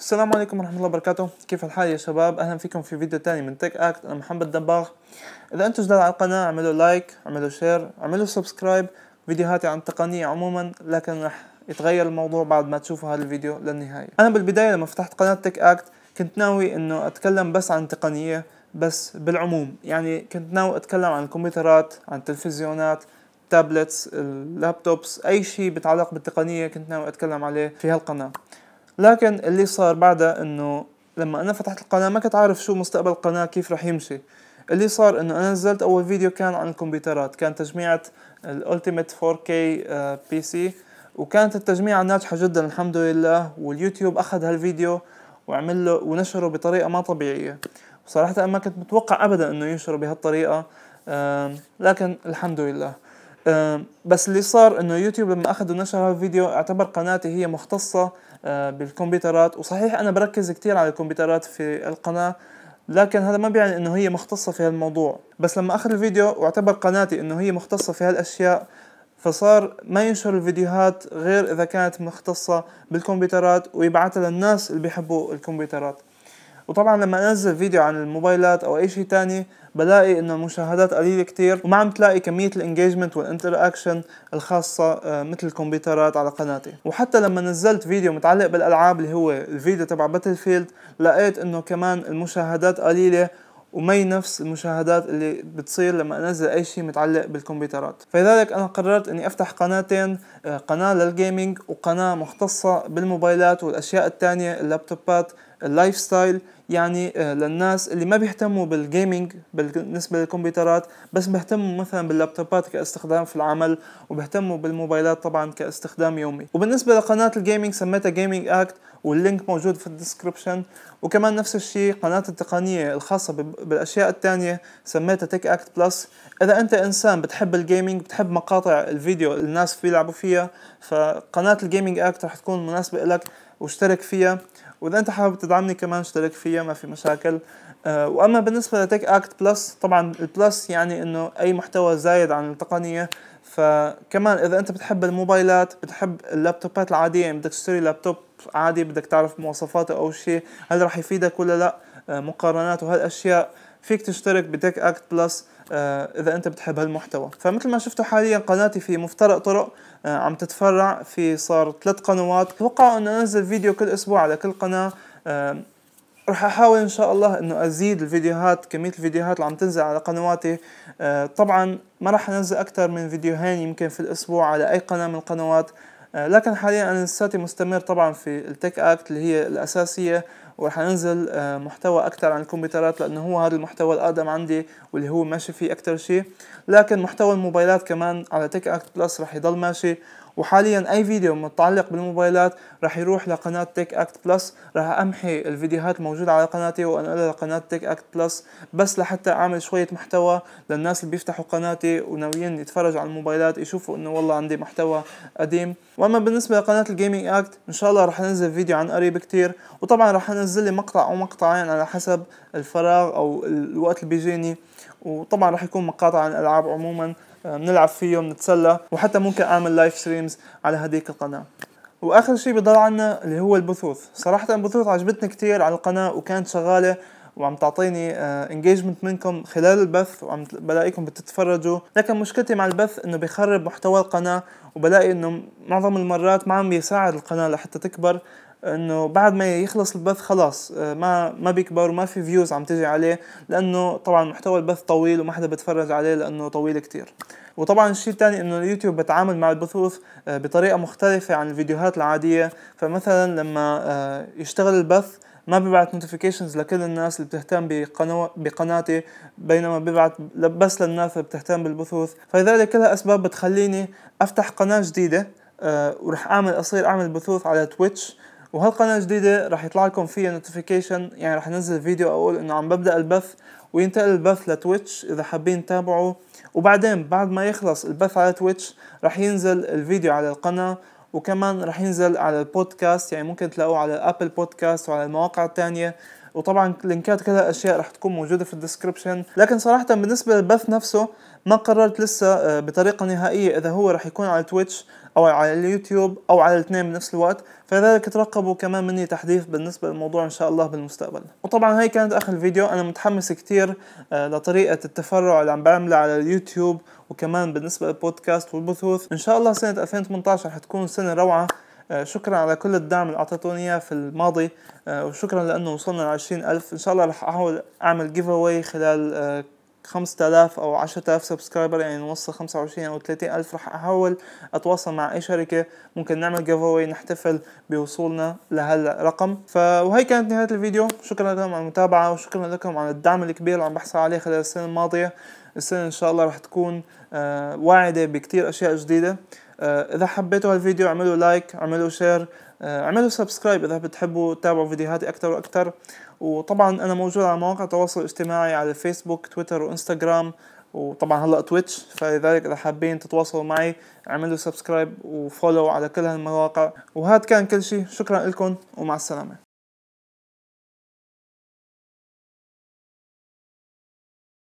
السلام عليكم ورحمة الله وبركاته كيف الحال يا شباب أهلا فيكم في فيديو تاني من تيك أكت أنا محمد دباغ إذا أنتم جداد على القناة اعملوا لايك اعملوا شير اعملوا سبسكرايب فيديوهاتي عن التقنية عموما لكن رح يتغير الموضوع بعد ما تشوفوا هذا الفيديو للنهاية أنا بالبداية لما فتحت قناة تيك أكت كنت ناوي أنه أتكلم بس عن تقنية بس بالعموم يعني كنت ناوي أتكلم عن الكمبيوترات عن التلفزيونات التابلتس اللابتوبس أي شيء بتعلق بالتقنية كنت ناوي أتكلم عليه في هالقناة لكن اللي صار بعدها انه لما انا فتحت القناه ما كنت عارف شو مستقبل القناه كيف رح يمشي اللي صار انه انا نزلت اول فيديو كان عن الكمبيوترات كان تجميعة الالتيميت 4K بي سي وكانت التجميعة ناجحة جدا الحمد لله واليوتيوب اخذ هالفيديو وعمل له ونشره بطريقة ما طبيعية وصراحة ما كنت متوقع ابدا انه ينشره بهالطريقة لكن الحمد لله بس اللي صار انه يوتيوب لما اخذوا نشر الفيديو اعتبر قناتي هي مختصه أه، بالكمبيوترات وصحيح انا بركز كتير على الكمبيوترات في القناه لكن هذا ما بيعني انه هي مختصه في هالموضوع بس لما اخذ الفيديو واعتبر قناتي انه هي مختصه في هالاشياء فصار ما ينشر الفيديوهات غير اذا كانت مختصه بالكمبيوترات ويبعتها للناس اللي بيحبوا الكمبيوترات وطبعا لما انزل فيديو عن الموبايلات او اي شيء ثاني بلاقي انه المشاهدات قليله كتير وما عم تلاقي كميه الانجيجمنت والانتر اكشن الخاصه آه، مثل الكمبيوترات على قناتي وحتى لما نزلت فيديو متعلق بالالعاب اللي هو الفيديو تبع باتل فيلد لقيت انه كمان المشاهدات قليله ومي نفس المشاهدات اللي بتصير لما انزل اي شيء متعلق بالكمبيوترات فلذلك انا قررت اني افتح قناتين آه، قناه للجيمنج وقناه مختصه بالموبايلات والاشياء الثانيه اللابتوبات اللايف ستايل يعني آه، للناس اللي ما بيهتموا بالجيمنج بالنسبه للكمبيوترات بس بيهتموا مثلا باللابتوبات كاستخدام في العمل وبيهتموا بالموبايلات طبعا كاستخدام يومي وبالنسبه لقناه الجيمنج سميتها جيمنج اكت واللينك موجود في الديسكربشن وكمان نفس الشيء قناة التقنية الخاصة بالأشياء الثانية سميتها تيك أكت بلس إذا أنت إنسان بتحب الجيمنج بتحب مقاطع الفيديو الناس بيلعبوا فيها فقناة الجيمنج أكت رح تكون مناسبة لك واشترك فيها واذا انت حابب تدعمني كمان اشترك فيها ما في مشاكل آه، واما بالنسبه لتك اكت بلس طبعا البلس يعني انه اي محتوى زايد عن التقنيه فكمان اذا انت بتحب الموبايلات بتحب اللابتوبات العاديه يعني بدك تشتري لابتوب عادي بدك تعرف مواصفاته او شيء هل راح يفيدك ولا لا آه، مقارنات وهالاشياء فيك تشترك بتك اكت بلس آه، اذا انت بتحب هالمحتوى فمثل ما شفتوا حاليا قناتي في مفترق طرق آه، عم تتفرع في صار ثلاث قنوات اتوقع انه انزل فيديو كل اسبوع على كل قناه آه، رح احاول ان شاء الله انه ازيد الفيديوهات كميه الفيديوهات اللي عم تنزل على قنواتي طبعا ما رح انزل اكثر من فيديوهين يمكن في الاسبوع على اي قناه من القنوات آه، لكن حاليا انا لساتي مستمر طبعا في التك اكت اللي هي الاساسيه وراح انزل آه، محتوى اكثر عن الكمبيوترات لانه هو هذا المحتوى الادم عندي واللي هو ماشي فيه اكثر شيء لكن محتوى الموبايلات كمان على تك اكت بلس راح يضل ماشي وحاليا اي فيديو متعلق بالموبايلات رح يروح لقناة تيك اكت بلس رح امحي الفيديوهات الموجودة على قناتي وانقلها لقناة تيك اكت بلس بس لحتى اعمل شوية محتوى للناس اللي بيفتحوا قناتي وناويين يتفرجوا على الموبايلات يشوفوا انه والله عندي محتوى قديم واما بالنسبة لقناة الجيمنج اكت ان شاء الله رح انزل فيديو عن قريب كتير وطبعا رح انزل لي مقطع او مقطعين على حسب الفراغ او الوقت اللي بيجيني وطبعا رح يكون مقاطع عن الالعاب عموما آه، بنلعب فيه بنتسلى وحتى ممكن اعمل لايف ستريمز على هذيك القناه واخر شيء بضل عنا اللي هو البثوث صراحه البثوث عجبتني كثير على القناه وكانت شغاله وعم تعطيني انجيجمنت آه، منكم خلال البث وعم بلاقيكم بتتفرجوا لكن مشكلتي مع البث انه بخرب محتوى القناه وبلاقي انه معظم المرات ما عم بيساعد القناه لحتى تكبر انه بعد ما يخلص البث خلاص آه، ما ما بيكبر وما في فيوز عم تجي عليه لانه طبعا محتوى البث طويل وما حدا بتفرج عليه لانه طويل كتير وطبعا الشيء الثاني انه اليوتيوب بتعامل مع البثوث آه، بطريقه مختلفه عن الفيديوهات العاديه فمثلا لما آه، يشتغل البث ما ببعث نوتيفيكيشنز لكل الناس اللي بتهتم بقنو... بقناتي بينما ببعث بس للناس اللي بتهتم بالبثوث فلذلك كلها اسباب بتخليني افتح قناه جديده أه ورح اعمل اصير اعمل بثوث على تويتش وهالقناه الجديده راح يطلع لكم فيها نوتيفيكيشن يعني راح انزل فيديو اقول انه عم ببدا البث وينتقل البث لتويتش اذا حابين تتابعوا وبعدين بعد ما يخلص البث على تويتش راح ينزل الفيديو على القناه وكمان راح ينزل على البودكاست يعني ممكن تلاقوه على ابل بودكاست وعلى المواقع الثانيه وطبعا لينكات كذا اشياء راح تكون موجوده في الديسكربشن لكن صراحه بالنسبه للبث نفسه ما قررت لسه آه، بطريقه نهائيه اذا هو راح يكون على تويتش او على اليوتيوب او على الاثنين بنفس الوقت فلذلك ترقبوا كمان مني تحديث بالنسبه للموضوع ان شاء الله بالمستقبل وطبعا هاي كانت اخر الفيديو انا متحمس كتير آه، لطريقه التفرع اللي عم بعملها على اليوتيوب وكمان بالنسبه للبودكاست والبثوث ان شاء الله سنه 2018 رح تكون سنه روعه آه، شكرا على كل الدعم اللي اعطيتوني اياه في الماضي آه، وشكرا لانه وصلنا ل ألف ان شاء الله رح احاول اعمل جيف اواي خلال 5000 آه، او 10000 سبسكرايبر يعني نوصل 25 او 30000 رح احاول اتواصل مع اي شركه ممكن نعمل جيف اواي نحتفل بوصولنا لهالرقم ف وهي كانت نهايه الفيديو شكرا لكم على المتابعه وشكرا لكم على الدعم الكبير اللي عم بحصل عليه خلال السنه الماضيه السنه ان شاء الله رح تكون واعده بكتير اشياء جديده آه، اذا حبيتوا هالفيديو اعملوا لايك اعملوا شير آه، اعملوا سبسكرايب اذا بتحبوا تتابعوا فيديوهاتي اكثر واكثر وطبعا انا موجود على مواقع التواصل الاجتماعي على فيسبوك تويتر وانستغرام وطبعا هلا تويتش فلذلك اذا حابين تتواصلوا معي اعملوا سبسكرايب وفولو على كل هالمواقع وهذا كان كل شيء شكرا لكم ومع السلامه